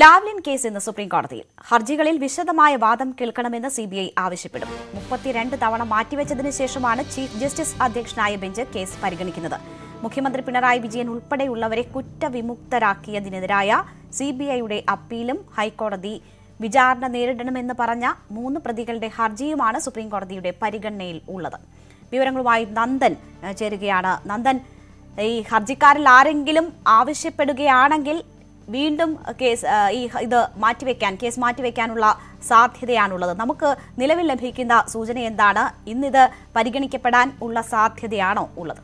Lavalin case ഇന്ന് supreme ഹർജികളിൽ വിശദമായ വാദം കേൾക്കണമെന്ന് സി ബി ഐ ആവശ്യപ്പെടും മുപ്പത്തിരണ്ട് തവണ മാറ്റിവെച്ചതിന് ശേഷമാണ് ചീഫ് ജസ്റ്റിസ് അധ്യക്ഷനായ ബെഞ്ച് കേസ് പരിഗണിക്കുന്നത് മുഖ്യമന്ത്രി പിണറായി വിജയൻ ഉൾപ്പെടെയുള്ളവരെ കുറ്റവിമുക്തരാക്കിയതിനെതിരായ സി ബി ഐയുടെ അപ്പീലും ഹൈക്കോടതി വിചാരണ നേരിടണമെന്ന് പറഞ്ഞ മൂന്ന് പ്രതികളുടെ ഹർജിയുമാണ് സുപ്രീം കോടതിയുടെ പരിഗണനയിൽ ഉള്ളത് വിവരങ്ങളുമായി നന്ദൻ ചേരുകയാണ് നന്ദൻ ഈ ഹർജിക്കാരിൽ ആരെങ്കിലും ആവശ്യപ്പെടുകയാണെങ്കിൽ വീണ്ടും കേസ് ഈ ഇത് മാറ്റിവെക്കാൻ കേസ് മാറ്റിവെക്കാനുള്ള സാധ്യതയാണുള്ളത് നമുക്ക് നിലവിൽ ലഭിക്കുന്ന സൂചന എന്താണ് ഇന്നിത് പരിഗണിക്കപ്പെടാൻ ഉള്ള സാധ്യതയാണോ ഉള്ളത്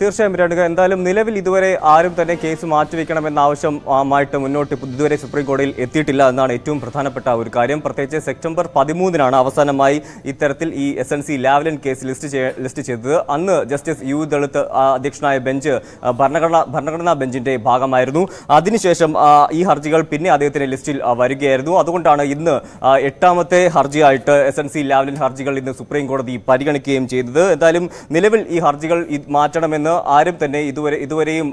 തീർച്ചയായും രണ്ടുക എന്തായാലും നിലവിൽ ഇതുവരെ ആരും തന്നെ കേസ് മാറ്റിവെക്കണമെന്ന ആവശ്യമായിട്ട് മുന്നോട്ട് ഇതുവരെ സുപ്രീം കോടതിയിൽ എത്തിയിട്ടില്ല എന്നാണ് ഏറ്റവും പ്രധാനപ്പെട്ട ഒരു കാര്യം പ്രത്യേകിച്ച് സെപ്റ്റംബർ പതിമൂന്നിനാണ് അവസാനമായി ഇത്തരത്തിൽ ഈ S N C Lavalin case list list ചെയ്തത് അന്ന് ജസ്റ്റിസ് യു ദളിത് അധ്യക്ഷനായ ബെഞ്ച് ഭരണഘടന ഭരണഘടനാ ബെഞ്ചിന്റെ ഭാഗമായിരുന്നു അതിനുശേഷം ഈ ഹർജികൾ പിന്നെ അദ്ദേഹത്തിന്റെ ലിസ്റ്റിൽ വരികയായിരുന്നു അതുകൊണ്ടാണ് ഇന്ന് എട്ടാമത്തെ ഹർജിയായിട്ട് എസ് എൻ സി ലാവ്ലൻ ഹർജികൾ ഇന്ന് സുപ്രീം കോടതി പരിഗണിക്കുകയും ചെയ്തത് എന്തായാലും നിലവിൽ ഈ ഹർജികൾ മാറ്റണമെന്ന് ആരും തന്നെ ഇതുവരെ ഇതുവരെയും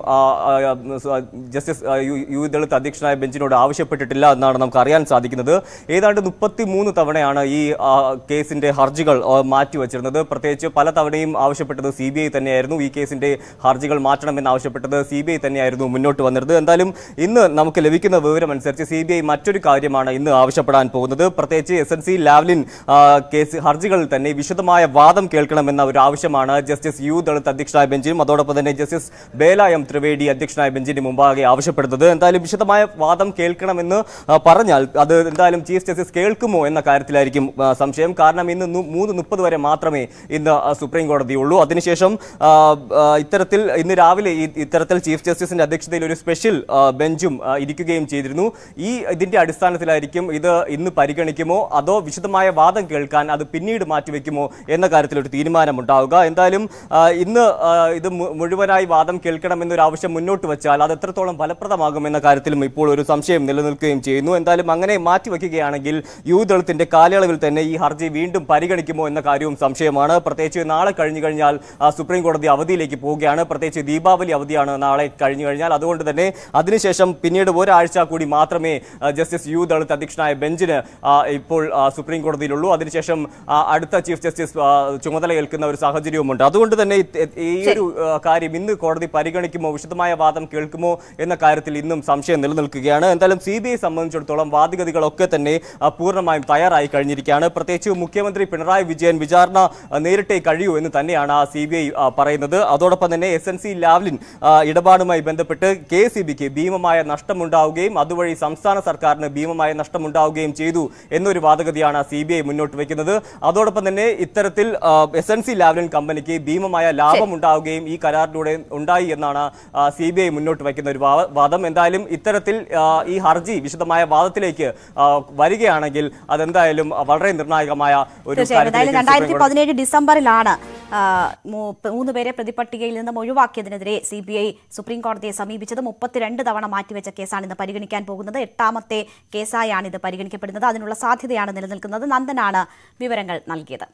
ജസ്റ്റിസ് യു ദളിത് അധ്യക്ഷനായ ബെഞ്ചിനോട് ആവശ്യപ്പെട്ടിട്ടില്ല എന്നാണ് നമുക്ക് അറിയാൻ സാധിക്കുന്നത് ഏതാണ്ട് മുപ്പത്തി തവണയാണ് ഈ കേസിൻ്റെ ഹർജികൾ മാറ്റിവെച്ചിരുന്നത് പ്രത്യേകിച്ച് പല തവണയും ആവശ്യപ്പെട്ടത് സി ബി ഐ തന്നെയായിരുന്നു ഈ കേസിൻ്റെ ഹർജികൾ മാറ്റണമെന്ന് ആവശ്യപ്പെട്ടത് സി ബി ഐ തന്നെയായിരുന്നു മുന്നോട്ട് വന്നിരുന്നത് എന്തായാലും ഇന്ന് നമുക്ക് ലഭിക്കുന്ന വിവരം അനുസരിച്ച് സി മറ്റൊരു കാര്യമാണ് ഇന്ന് ആവശ്യപ്പെടാൻ പോകുന്നത് പ്രത്യേകിച്ച് S N C Lavalin case ഹർജികളിൽ തന്നെ വിശദമായ വാദം കേൾക്കണമെന്ന ഒരു ആവശ്യമാണ് ജസ്റ്റിസ് യു ദളിത് അധ്യക്ഷനായ ബെഞ്ചിനും അതോടൊപ്പം തന്നെ ജസ്റ്റിസ് ബേലായം ത്രിവേദി അധ്യക്ഷനായ ബെഞ്ചിന് മുമ്പാകെ ആവശ്യപ്പെടുന്നത് എന്തായാലും വിശദമായ വാദം കേൾക്കണമെന്ന് പറഞ്ഞാൽ അത് എന്തായാലും ചീഫ് ജസ്റ്റിസ് കേൾക്കുമോ എന്ന കാര്യത്തിലായിരിക്കും സംശയം കാരണം ഇന്ന് മൂന്ന് മുപ്പത് വരെ മാത്രമേ ഇന്ന് സുപ്രീം കോടതിയുള്ളൂ അതിനുശേഷം ഇത്തരത്തിൽ ഇന്ന് രാവിലെ ഇത്തരത്തിൽ ചീഫ് ജസ്റ്റിസിന്റെ അധ്യക്ഷതയിൽ ഒരു സ്പെഷ്യൽ ബെഞ്ചും ഇരിക്കുകയും ചെയ്തിരുന്നു ഈ ഇതിന്റെ അടിസ്ഥാനത്തിലായിരിക്കും ഇത് ഇന്ന് പരിഗണിക്കുമോ അതോ വിശദമായ വാദം കേൾക്കാൻ അത് പിന്നീട് മാറ്റിവെക്കുമോ എന്ന കാര്യത്തിൽ ഒരു തീരുമാനമുണ്ടാവുക എന്തായാലും ഇന്ന് ഇത് മുഴുവനായി വാദം കേൾക്കണമെന്നൊരു ആവശ്യം മുന്നോട്ട് വെച്ചാൽ അത് എത്രത്തോളം ഫലപ്രദമാകുമെന്ന കാര്യത്തിലും ഇപ്പോൾ ഒരു സംശയം നിലനിൽക്കുകയും ചെയ്യുന്നു എന്തായാലും അങ്ങനെ മാറ്റിവെക്കുകയാണെങ്കിൽ യൂദളിത്തിന്റെ കാലയളവിൽ തന്നെ ഈ ഹർജി വീണ്ടും പരിഗണിക്കുമോ എന്ന കാര്യവും സംശയമാണ് പ്രത്യേകിച്ച് നാളെ കഴിഞ്ഞു കഴിഞ്ഞാൽ സുപ്രീം കോടതി അവധിയിലേക്ക് പോവുകയാണ് പ്രത്യേകിച്ച് ദീപാവലി അവധിയാണ് നാളെ കഴിഞ്ഞു കഴിഞ്ഞാൽ അതുകൊണ്ട് തന്നെ അതിനുശേഷം പിന്നീട് ഒരാഴ്ച കൂടി മാത്രമേ ജസ്റ്റിസ് യു ദളിത് അധ്യക്ഷനായ ബെഞ്ചിന് ഇപ്പോൾ സുപ്രീം കോടതിയിലുള്ളൂ അതിനുശേഷം അടുത്ത ചീഫ് ജസ്റ്റിസ് ചുമതല ഏൽക്കുന്ന ഒരു സാഹചര്യവുമുണ്ട് അതുകൊണ്ട് തന്നെ ഈ ഒരു കാര്യം ഇന്ന് കോടതി പരിഗണിക്കുമോ വിശദമായ വാദം കേൾക്കുമോ എന്ന കാര്യത്തിൽ ഇന്നും സംശയം നിലനിൽക്കുകയാണ് എന്തായാലും സി ബി ഐ സംബന്ധിച്ചിടത്തോളം വാദഗതികളൊക്കെ തന്നെ പൂർണ്ണമായും തയ്യാറായി കഴിഞ്ഞിരിക്കുകയാണ് പ്രത്യേകിച്ച് മുഖ്യമന്ത്രി പിണറായി വിജയൻ വിചാരണ നേരിട്ടേ കഴിയൂ എന്ന് തന്നെയാണ് സി ബി ഐ പറയുന്നത് അതോടൊപ്പം തന്നെ എസ് എൻ സി ലാവ്ലിൻ ഇടപാടുമായി ബന്ധപ്പെട്ട് കെ സി ബിക്ക് ഭീമമായ നഷ്ടമുണ്ടാവുകയും അതുവഴി സംസ്ഥാന സർക്കാരിന് ഭീമമായ നഷ്ടമുണ്ടാവുകയും ചെയ്തു എന്നൊരു വാദഗതിയാണ് സി ബി ഐ മുന്നോട്ട് വയ്ക്കുന്നത് അതോടൊപ്പം തന്നെ ഇത്തരത്തിൽ എസ് എൻ സി ലാവ്ലിൻ കമ്പനിക്ക് ഭീമമായ ലാഭം ലാഭം ഉണ്ടാവുകയും ഈ കരാറിലൂടെ ഉണ്ടായി എന്നാണ് സി ബി ഐ മുന്നോട്ട് വയ്ക്കുന്ന ഒരു വാദം എന്തായാലും ഇത്തരത്തിൽ ഈ ഹർജി വിശദമായ വാദത്തിലേക്ക് വരികയാണെങ്കിൽ അതെന്തായാലും വളരെ നിർണായകമായ ഒരു രണ്ടായിരത്തി പതിനേഴ് ഡിസംബറിലാണ് മൂന്ന് പേരെ പ്രതിപട്ടികയിൽ നിന്നും ഒഴിവാക്കിയതിനെതിരെ സി ബി ഐ സുപ്രീം കോടതിയെ സമീപിച്ചത് മുപ്പത്തിരണ്ട് തവണ മാറ്റിവെച്ച കേസാണ് ഇന്ന് പരിഗണിക്കാൻ പോകുന്നത് എട്ടാമത്തെ കേസായാണ് ഇത് പരിഗണിക്കപ്പെടുന്നത് അതിനുള്ള സാധ്യതയാണ് നിലനിൽക്കുന്നത് നന്ദനാണ് വിവരങ്ങൾ നൽകിയത്